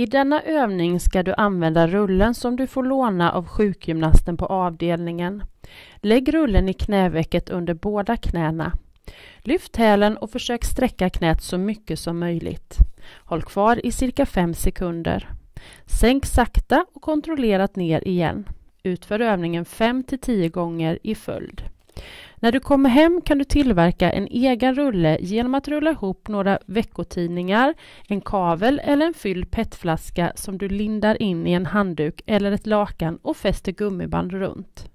I denna övning ska du använda rullen som du får låna av sjukgymnasten på avdelningen. Lägg rullen i knävecket under båda knäna. Lyft hälen och försök sträcka knät så mycket som möjligt. Håll kvar i cirka 5 sekunder. Sänk sakta och kontrollerat ner igen. Utför övningen 5 till 10 gånger i följd. När du kommer hem kan du tillverka en egen rulle genom att rulla ihop några veckotidningar, en kavel eller en fylld petflaska som du lindar in i en handduk eller ett lakan och fäster gummiband runt.